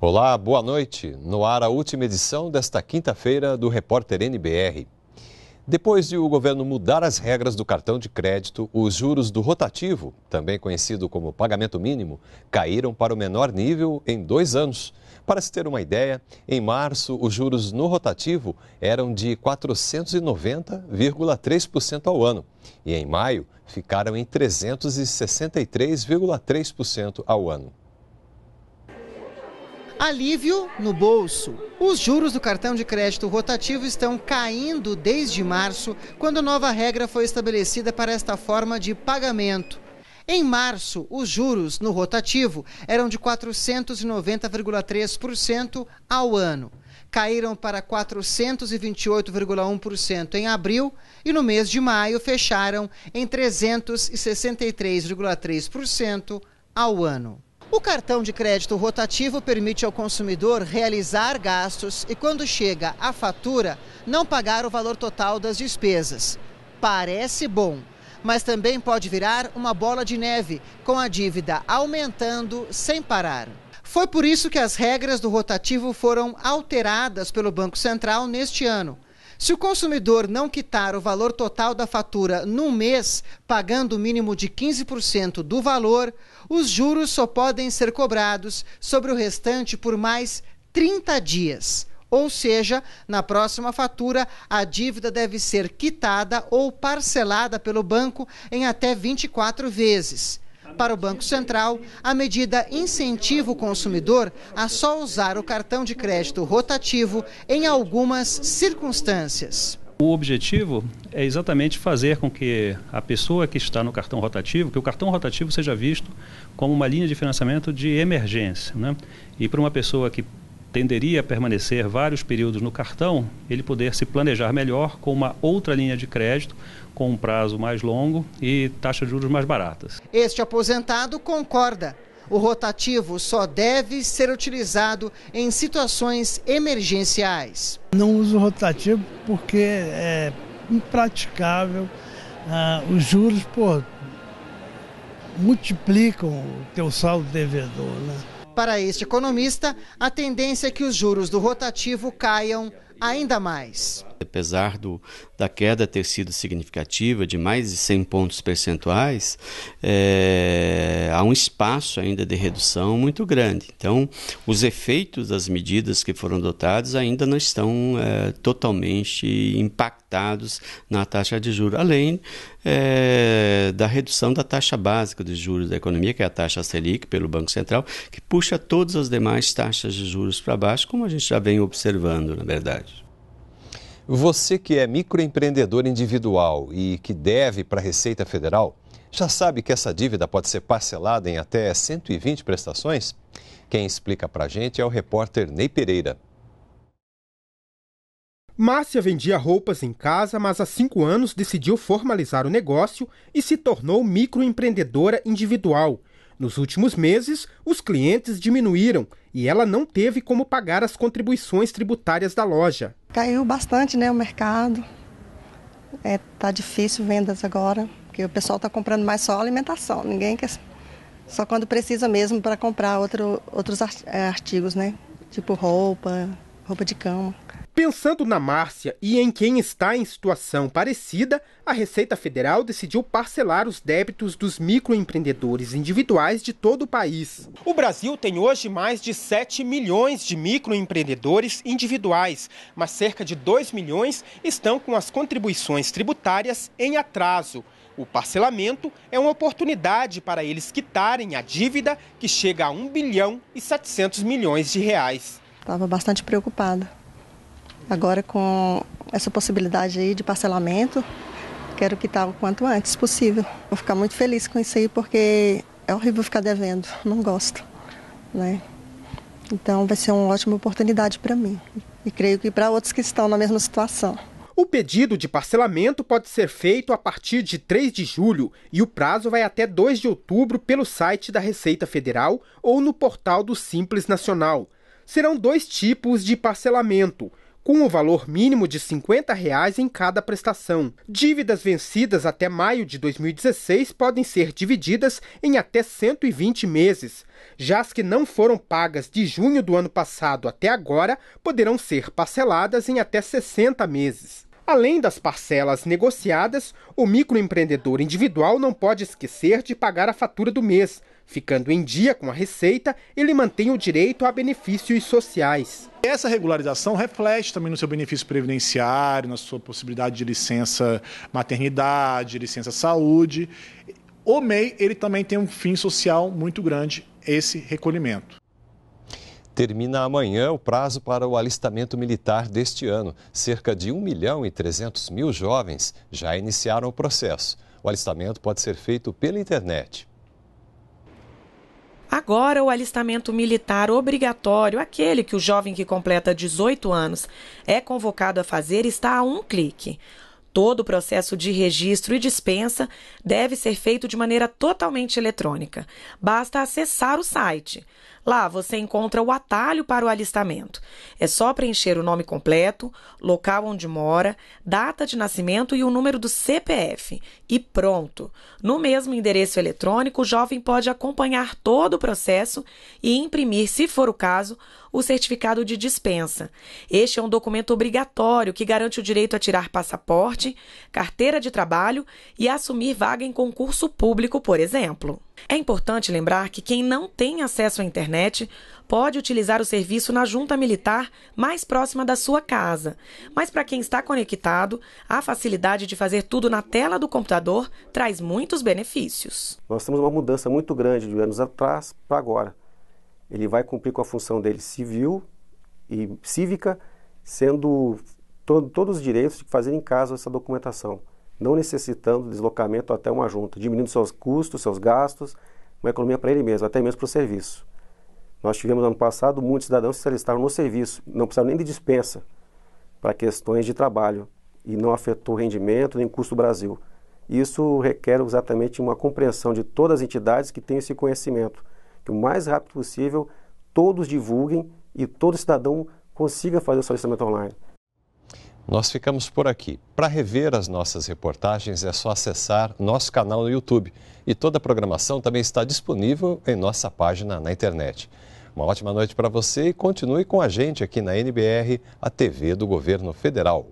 Olá, boa noite. No ar a última edição desta quinta-feira do Repórter NBR. Depois de o governo mudar as regras do cartão de crédito, os juros do rotativo, também conhecido como pagamento mínimo, caíram para o menor nível em dois anos. Para se ter uma ideia, em março os juros no rotativo eram de 490,3% ao ano e em maio ficaram em 363,3% ao ano. Alívio no bolso. Os juros do cartão de crédito rotativo estão caindo desde março, quando nova regra foi estabelecida para esta forma de pagamento. Em março, os juros no rotativo eram de 490,3% ao ano. Caíram para 428,1% em abril e no mês de maio fecharam em 363,3% ao ano. O cartão de crédito rotativo permite ao consumidor realizar gastos e, quando chega a fatura, não pagar o valor total das despesas. Parece bom, mas também pode virar uma bola de neve, com a dívida aumentando sem parar. Foi por isso que as regras do rotativo foram alteradas pelo Banco Central neste ano. Se o consumidor não quitar o valor total da fatura num mês, pagando o mínimo de 15% do valor, os juros só podem ser cobrados sobre o restante por mais 30 dias. Ou seja, na próxima fatura, a dívida deve ser quitada ou parcelada pelo banco em até 24 vezes. Para o Banco Central, a medida incentiva o consumidor a só usar o cartão de crédito rotativo em algumas circunstâncias. O objetivo é exatamente fazer com que a pessoa que está no cartão rotativo, que o cartão rotativo seja visto como uma linha de financiamento de emergência. Né? E para uma pessoa que tenderia a permanecer vários períodos no cartão, ele poder se planejar melhor com uma outra linha de crédito, com um prazo mais longo e taxa de juros mais baratas. Este aposentado concorda. O rotativo só deve ser utilizado em situações emergenciais. Não uso rotativo porque é impraticável. Ah, os juros pô, multiplicam o teu saldo devedor. Né? Para este economista, a tendência é que os juros do rotativo caiam ainda mais apesar do, da queda ter sido significativa, de mais de 100 pontos percentuais, é, há um espaço ainda de redução muito grande. Então, os efeitos das medidas que foram adotadas ainda não estão é, totalmente impactados na taxa de juros, além é, da redução da taxa básica de juros da economia, que é a taxa Selic, pelo Banco Central, que puxa todas as demais taxas de juros para baixo, como a gente já vem observando, na verdade. Você que é microempreendedor individual e que deve para a Receita Federal, já sabe que essa dívida pode ser parcelada em até 120 prestações? Quem explica para a gente é o repórter Ney Pereira. Márcia vendia roupas em casa, mas há cinco anos decidiu formalizar o negócio e se tornou microempreendedora individual. Nos últimos meses, os clientes diminuíram e ela não teve como pagar as contribuições tributárias da loja. Caiu bastante né, o mercado. É, tá difícil vendas agora, porque o pessoal está comprando mais só alimentação. Ninguém quer. Só quando precisa mesmo para comprar outro, outros é, artigos, né? Tipo roupa, roupa de cama. Pensando na Márcia e em quem está em situação parecida, a Receita Federal decidiu parcelar os débitos dos microempreendedores individuais de todo o país. O Brasil tem hoje mais de 7 milhões de microempreendedores individuais, mas cerca de 2 milhões estão com as contribuições tributárias em atraso. O parcelamento é uma oportunidade para eles quitarem a dívida que chega a 1 bilhão e 700 milhões de reais. Estava bastante preocupada Agora com essa possibilidade aí de parcelamento, quero quitar o quanto antes possível. Vou ficar muito feliz com isso aí porque é horrível ficar devendo, não gosto, né? Então vai ser uma ótima oportunidade para mim e creio que para outros que estão na mesma situação. O pedido de parcelamento pode ser feito a partir de 3 de julho e o prazo vai até 2 de outubro pelo site da Receita Federal ou no portal do Simples Nacional. Serão dois tipos de parcelamento com o um valor mínimo de R$ 50 reais em cada prestação. Dívidas vencidas até maio de 2016 podem ser divididas em até 120 meses. Já as que não foram pagas de junho do ano passado até agora poderão ser parceladas em até 60 meses. Além das parcelas negociadas, o microempreendedor individual não pode esquecer de pagar a fatura do mês, Ficando em dia com a receita, ele mantém o direito a benefícios sociais. Essa regularização reflete também no seu benefício previdenciário, na sua possibilidade de licença maternidade, licença saúde. O MEI, ele também tem um fim social muito grande, esse recolhimento. Termina amanhã o prazo para o alistamento militar deste ano. Cerca de 1 milhão e 300 mil jovens já iniciaram o processo. O alistamento pode ser feito pela internet. Agora, o alistamento militar obrigatório, aquele que o jovem que completa 18 anos é convocado a fazer, está a um clique. Todo o processo de registro e dispensa deve ser feito de maneira totalmente eletrônica. Basta acessar o site. Lá você encontra o atalho para o alistamento. É só preencher o nome completo, local onde mora, data de nascimento e o número do CPF. E pronto! No mesmo endereço eletrônico, o jovem pode acompanhar todo o processo e imprimir, se for o caso, o certificado de dispensa. Este é um documento obrigatório que garante o direito a tirar passaporte, carteira de trabalho e assumir vaga em concurso público, por exemplo. É importante lembrar que quem não tem acesso à internet pode utilizar o serviço na junta militar mais próxima da sua casa. Mas para quem está conectado, a facilidade de fazer tudo na tela do computador traz muitos benefícios. Nós temos uma mudança muito grande de anos atrás para agora ele vai cumprir com a função dele civil e cívica, sendo to todos os direitos de fazer em casa essa documentação, não necessitando deslocamento até uma junta, diminuindo seus custos, seus gastos, uma economia para ele mesmo, até mesmo para o serviço. Nós tivemos ano passado muitos cidadãos que se alistaram no serviço, não precisaram nem de dispensa para questões de trabalho e não afetou rendimento nem custo do Brasil. Isso requer exatamente uma compreensão de todas as entidades que têm esse conhecimento que o mais rápido possível todos divulguem e todo cidadão consiga fazer o solicitamento online. Nós ficamos por aqui. Para rever as nossas reportagens é só acessar nosso canal no YouTube. E toda a programação também está disponível em nossa página na internet. Uma ótima noite para você e continue com a gente aqui na NBR, a TV do Governo Federal.